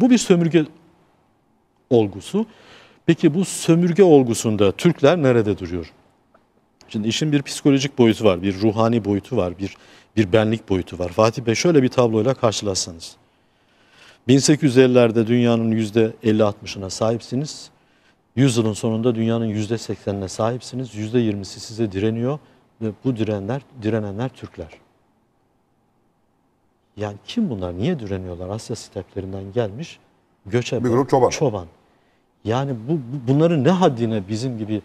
Bu bir sömürge olgusu. Peki bu sömürge olgusunda Türkler nerede duruyor? Şimdi işin bir psikolojik boyutu var, bir ruhani boyutu var, bir bir benlik boyutu var. Fatih Bey şöyle bir tabloyla karşılaşsanız. 1850'lerde dünyanın %50-60'ına sahipsiniz. 100 yılın sonunda dünyanın %80'ine sahipsiniz. %20'si size direniyor ve bu direnler, direnenler Türkler. Yani kim bunlar? Niye direniyorlar? Asya steplerinden gelmiş göçebe. Bir grup çoban. Çoban. Yani bu, bu bunların ne haddine bizim gibi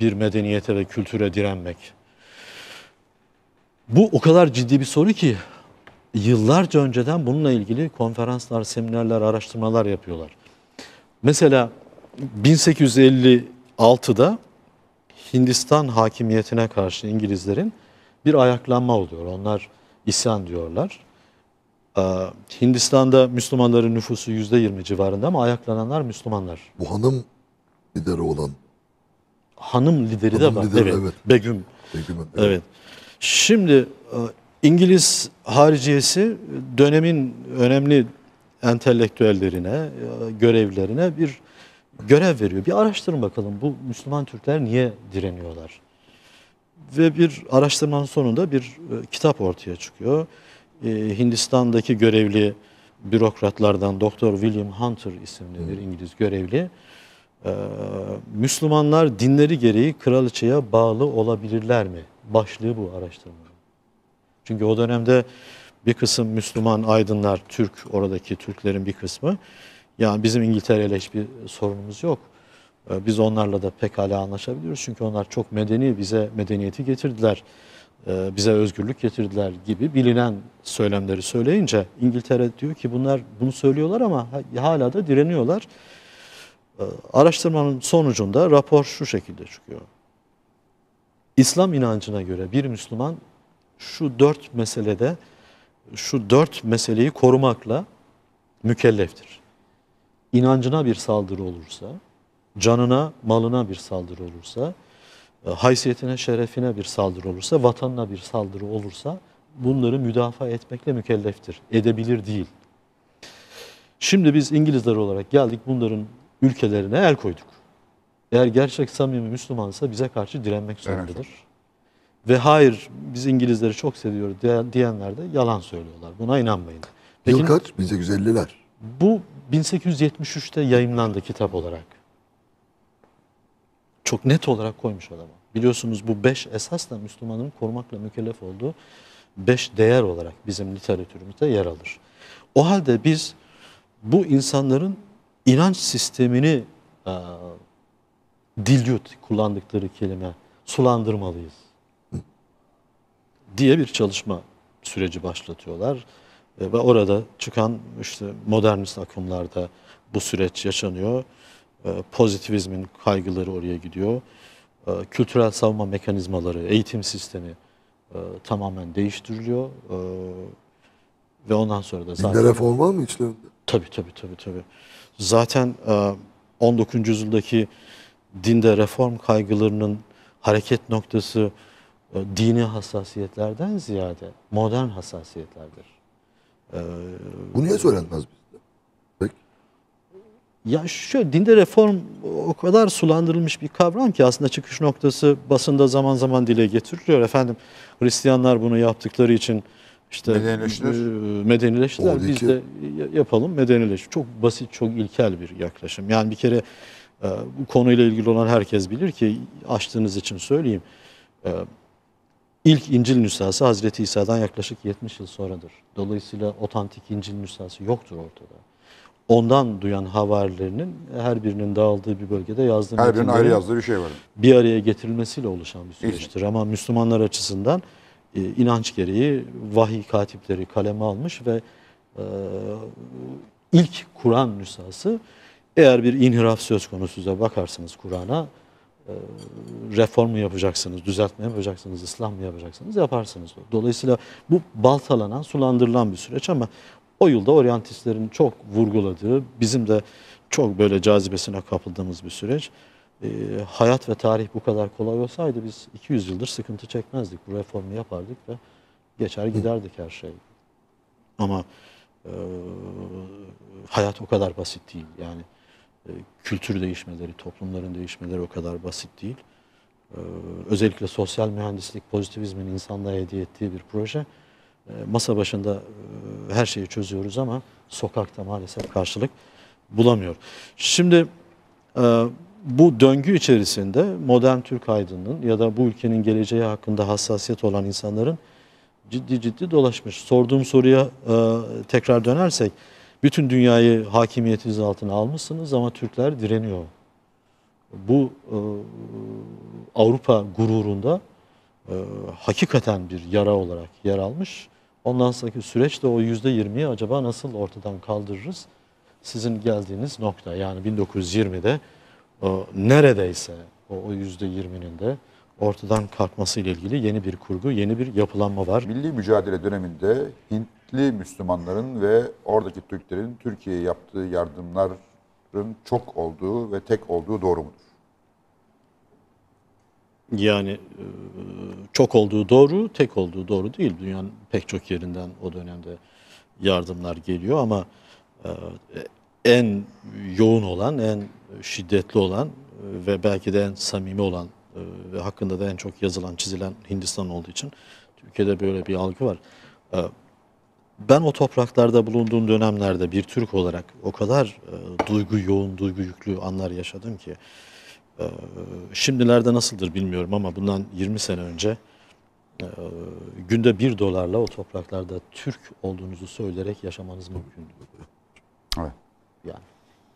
bir medeniyete ve kültüre direnmek? Bu o kadar ciddi bir soru ki yıllarca önceden bununla ilgili konferanslar, seminerler, araştırmalar yapıyorlar. Mesela 1856'da Hindistan hakimiyetine karşı İngilizlerin bir ayaklanma oluyor. Onlar isyan diyorlar. Hindistan'da Müslümanların nüfusu yüzde yirmi civarında ama ayaklananlar Müslümanlar. Bu hanım lideri olan. Hanım lideri hanım de var. Lideri, evet. evet. Begüm. Begüm evet. evet. Şimdi e, İngiliz hariciyesi dönemin önemli entelektüellerine, e, görevlerine bir görev veriyor. Bir araştırın bakalım bu Müslüman Türkler niye direniyorlar? Ve bir araştırmanın sonunda bir e, kitap ortaya çıkıyor. Ee, Hindistan'daki görevli bürokratlardan Doktor William Hunter isimli bir İngiliz görevli ee, Müslümanlar dinleri gereği kraliçeye bağlı olabilirler mi? Başlığı bu araştırma. Çünkü o dönemde bir kısım Müslüman aydınlar, Türk, oradaki Türklerin bir kısmı. Yani bizim İngiltere ile hiçbir sorunumuz yok. Ee, biz onlarla da pekala anlaşabiliyoruz. Çünkü onlar çok medeni, bize medeniyeti getirdiler. E, bize özgürlük getirdiler gibi bilinen söylemleri söyleyince İngiltere diyor ki bunlar bunu söylüyorlar ama hala da direniyorlar. E, araştırmanın sonucunda rapor şu şekilde çıkıyor. İslam inancına göre bir Müslüman şu dört meselede şu dört meseleyi korumakla mükelleftir. İnancına bir saldırı olursa, canına, malına bir saldırı olursa, e, haysiyetine, şerefine bir saldırı olursa, vatanına bir saldırı olursa bunları müdafaa etmekle mükelleftir. Edebilir değil. Şimdi biz İngilizler olarak geldik bunların ülkelerine el koyduk. Eğer gerçek samimi Müslümansa bize karşı direnmek zorundadır. Evet. Ve hayır biz İngilizleri çok seviyoruz diyenler de yalan söylüyorlar. Buna inanmayın. Peki, Yıl kaç? 1850'ler. Bu 1873'te yayınlandı kitap olarak çok net olarak koymuş adama. Biliyorsunuz bu beş esas da Müslümanın korumakla mükellef olduğu beş değer olarak bizim literatürümüzde yer alır. O halde biz bu insanların inanç sistemini e, dilyut kullandıkları kelime sulandırmalıyız diye bir çalışma süreci başlatıyorlar. E, ve orada çıkan işte modernist akımlarda bu süreç yaşanıyor. Ee, pozitivizmin kaygıları oraya gidiyor. Ee, kültürel savunma mekanizmaları, eğitim sistemi e, tamamen değiştiriliyor. Ee, ve ondan sonra da zaten... Dinde reform var mı içlerinde? Tabii tabii tabii. tabii. Zaten 19. E, yüzyıldaki dinde reform kaygılarının hareket noktası e, dini hassasiyetlerden ziyade modern hassasiyetlerdir. Bu niye söylenmez bize? Ya şöyle dinde reform o kadar sulandırılmış bir kavram ki aslında çıkış noktası basında zaman zaman dile getiriliyor. Efendim Hristiyanlar bunu yaptıkları için işte medenileştiler. E, medenileştiler. Biz de yapalım medenileş. Çok basit, çok ilkel bir yaklaşım. Yani bir kere e, bu konuyla ilgili olan herkes bilir ki açtığınız için söyleyeyim. E, ilk İncil nüshası Hazreti İsa'dan yaklaşık 70 yıl sonradır. Dolayısıyla otantik İncil nüshası yoktur ortada ondan duyan havarilerinin her birinin dağıldığı bir bölgede yazdığı her birinin ayrı yazdığı bir şey var. Bir araya getirilmesiyle oluşan bir süreçtir. İzmir. Ama Müslümanlar açısından e, inanç gereği vahiy katipleri kaleme almış ve e, ilk Kur'an nüshası eğer bir inhiraf söz konusuza bakarsınız Kur'an'a e, reform mu yapacaksınız, düzeltme yapacaksınız, ıslah mı yapacaksınız yaparsınız. Dolayısıyla bu baltalanan, sulandırılan bir süreç ama o yılda oryantistlerin çok vurguladığı, bizim de çok böyle cazibesine kapıldığımız bir süreç. E, hayat ve tarih bu kadar kolay olsaydı biz 200 yıldır sıkıntı çekmezdik. Bu reformu yapardık ve geçer giderdik her şey. Ama e, hayat o kadar basit değil. Yani e, kültür değişmeleri, toplumların değişmeleri o kadar basit değil. E, özellikle sosyal mühendislik pozitivizmin insanlığa hediye ettiği bir proje. Ee, masa başında e, her şeyi çözüyoruz ama sokakta maalesef karşılık bulamıyor. Şimdi e, bu döngü içerisinde modern Türk aydınının ya da bu ülkenin geleceği hakkında hassasiyet olan insanların ciddi ciddi dolaşmış. Sorduğum soruya e, tekrar dönersek bütün dünyayı hakimiyetiniz altına almışsınız ama Türkler direniyor. Bu Avrupa gururunda e, hakikaten bir yara olarak yer almış. Ondan sonraki de o %20'yi acaba nasıl ortadan kaldırırız? Sizin geldiğiniz nokta yani 1920'de e, neredeyse o, o %20'nin de ortadan kalkması ile ilgili yeni bir kurgu, yeni bir yapılanma var. Milli mücadele döneminde Hintli Müslümanların ve oradaki Türklerin Türkiye'ye yaptığı yardımların çok olduğu ve tek olduğu doğru mudur? Yani e, çok olduğu doğru, tek olduğu doğru değil. Dünyanın pek çok yerinden o dönemde yardımlar geliyor ama e, en yoğun olan, en şiddetli olan e, ve belki de en samimi olan ve hakkında da en çok yazılan, çizilen Hindistan olduğu için Türkiye'de böyle bir algı var. Ben o topraklarda bulunduğum dönemlerde bir Türk olarak o kadar duygu yoğun, duygu yüklü anlar yaşadım ki ee, şimdilerde nasıldır bilmiyorum ama bundan 20 sene önce e, günde 1 dolarla o topraklarda Türk olduğunuzu söyleyerek yaşamanız mümkündü. Evet. Yani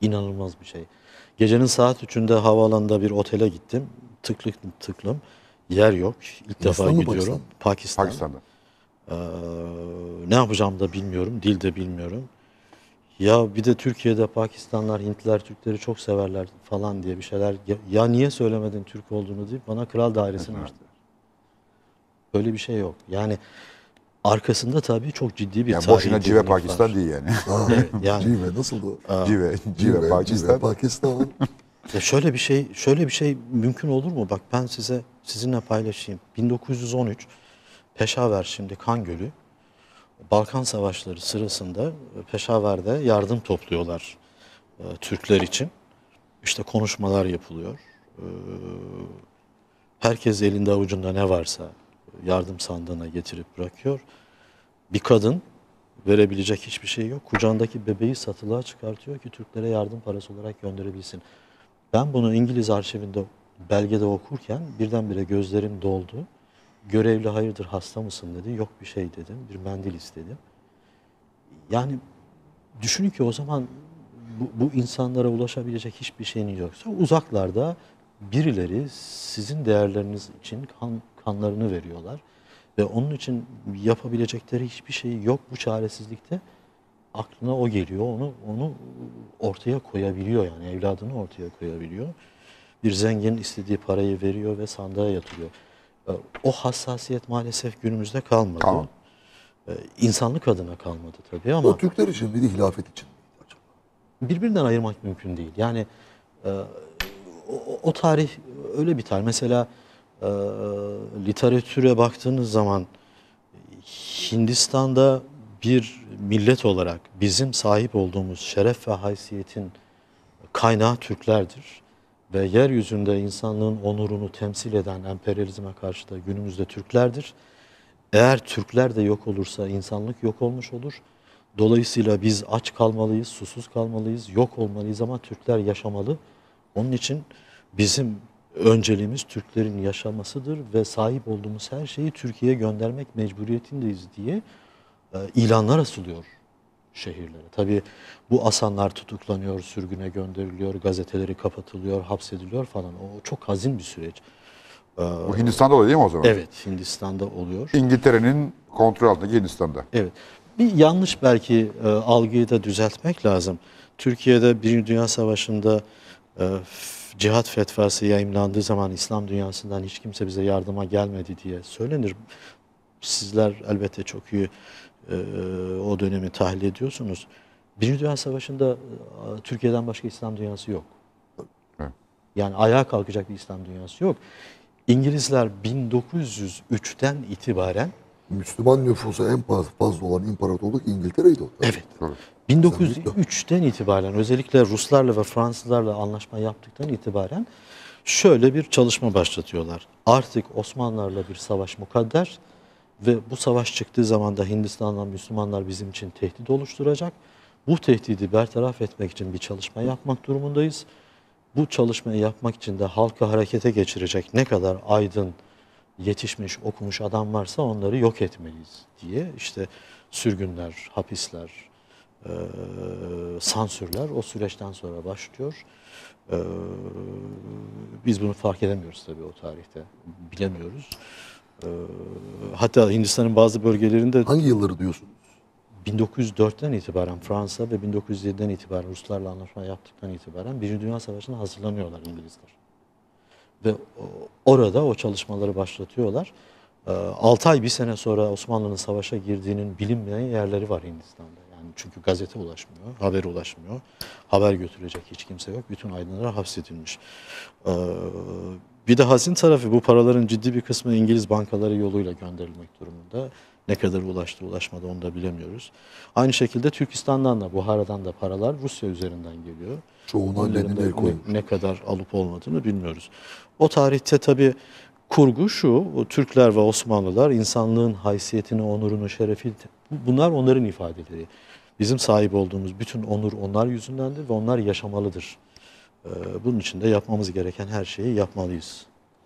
inanılmaz bir şey. Gecenin saat 3'ünde havaalanında bir otele gittim. Tıklım tıklım. Yer yok. İlk Hindistan defa gidiyorum. Pakistan. Pakistan. Pakistan'da. Ee, ne yapacağımı da bilmiyorum. Dil de bilmiyorum. Ya bir de Türkiye'de Pakistanlar, Hintler Türkleri çok severler falan diye bir şeyler. Ya, ya niye söylemedin Türk olduğunu deyip bana kral dairesini açtılar. Böyle bir şey yok. Yani arkasında tabii çok ciddi bir yani boşuna Cive Pakistan değil yani. yani Cive nasıl bu? Cive, Cive, Pakistan. Cive, Pakistan. ya şöyle bir şey, şöyle bir şey mümkün olur mu? Bak ben size sizinle paylaşayım. 1913 Peşaver şimdi Kan Gölü. Balkan Savaşları sırasında Peşaver'de yardım topluyorlar e, Türkler için. İşte konuşmalar yapılıyor. E, herkes elinde avucunda ne varsa yardım sandığına getirip bırakıyor. Bir kadın verebilecek hiçbir şey yok. Kucağındaki bebeği satılığa çıkartıyor ki Türklere yardım parası olarak gönderebilsin. Ben bunu İngiliz arşivinde belgede okurken birdenbire gözlerim doldu görevli hayırdır hasta mısın dedi. Yok bir şey dedim. Bir mendil istedim. Yani düşünün ki o zaman bu, bu insanlara ulaşabilecek hiçbir şeyiniz yoksa uzaklarda birileri sizin değerleriniz için kan, kanlarını veriyorlar. Ve onun için yapabilecekleri hiçbir şey yok bu çaresizlikte. Aklına o geliyor, onu onu ortaya koyabiliyor yani evladını ortaya koyabiliyor. Bir zengin istediği parayı veriyor ve sandığa yatırıyor. Ee, o hassasiyet maalesef günümüzde kalmadı. Tamam. Ee, adına kalmadı tabii ama... O Türkler için miydi, hilafet için miydi acaba? Birbirinden ayırmak mümkün değil. Yani e, o, tarih öyle bir tarih. Mesela e, literatüre baktığınız zaman Hindistan'da bir millet olarak bizim sahip olduğumuz şeref ve haysiyetin kaynağı Türklerdir ve yeryüzünde insanlığın onurunu temsil eden emperyalizme karşı da günümüzde Türklerdir. Eğer Türkler de yok olursa insanlık yok olmuş olur. Dolayısıyla biz aç kalmalıyız, susuz kalmalıyız, yok olmalıyız ama Türkler yaşamalı. Onun için bizim önceliğimiz Türklerin yaşamasıdır ve sahip olduğumuz her şeyi Türkiye'ye göndermek mecburiyetindeyiz diye e, ilanlar asılıyor şehirlere. Tabii bu asanlar tutuklanıyor, sürgüne gönderiliyor, gazeteleri kapatılıyor, hapsediliyor falan. O çok hazin bir süreç. Ee, bu Hindistan'da oluyor değil mi o zaman? Evet, Hindistan'da oluyor. İngiltere'nin kontrol altındaki Hindistan'da. Evet. Bir yanlış belki e, algıyı da düzeltmek lazım. Türkiye'de Birinci Dünya Savaşı'nda e, cihat fetvası yayımlandığı zaman İslam dünyasından hiç kimse bize yardıma gelmedi diye söylenir. Sizler elbette çok iyi ee, o dönemi tahlil ediyorsunuz. Birinci Dünya Savaşı'nda e, Türkiye'den başka İslam dünyası yok. Yani ayağa kalkacak bir İslam dünyası yok. İngilizler 1903'ten itibaren Müslüman nüfusa en fazla olan imparatorluk İngiltere'ydi. O evet. evet. 1903'ten itibaren özellikle Ruslarla ve Fransızlarla anlaşma yaptıktan itibaren şöyle bir çalışma başlatıyorlar. Artık Osmanlılarla bir savaş mukadder. Ve bu savaş çıktığı zaman da Hindistan'dan Müslümanlar bizim için tehdit oluşturacak. Bu tehdidi bertaraf etmek için bir çalışma yapmak durumundayız. Bu çalışmayı yapmak için de halkı harekete geçirecek ne kadar aydın, yetişmiş, okumuş adam varsa onları yok etmeliyiz diye işte sürgünler, hapisler, e, sansürler o süreçten sonra başlıyor. E, biz bunu fark edemiyoruz tabii o tarihte, bilemiyoruz. Ee, hatta Hindistan'ın bazı bölgelerinde... Hangi yılları diyorsunuz? 1904'ten itibaren Fransa ve 1907'den itibaren Ruslarla anlaşma yaptıktan itibaren Birinci Dünya Savaşı'na hazırlanıyorlar İngilizler. Ve orada o çalışmaları başlatıyorlar. 6 ee, ay bir sene sonra Osmanlı'nın savaşa girdiğinin bilinmeyen yerleri var Hindistan'da. Yani çünkü gazete ulaşmıyor, haber ulaşmıyor. Haber götürecek hiç kimse yok. Bütün aydınlar hapsedilmiş. Ee, bir de hazin tarafı bu paraların ciddi bir kısmı İngiliz bankaları yoluyla gönderilmek durumunda. Ne kadar ulaştı ulaşmadı onu da bilemiyoruz. Aynı şekilde Türkistan'dan da Buhara'dan da paralar Rusya üzerinden geliyor. Çoğunu annenin el koymuş. Ne kadar alıp olmadığını bilmiyoruz. O tarihte tabii kurgu şu, Türkler ve Osmanlılar insanlığın haysiyetini, onurunu, şerefi bunlar onların ifadeleri. Bizim sahip olduğumuz bütün onur onlar yüzündendir ve onlar yaşamalıdır bunun için de yapmamız gereken her şeyi yapmalıyız.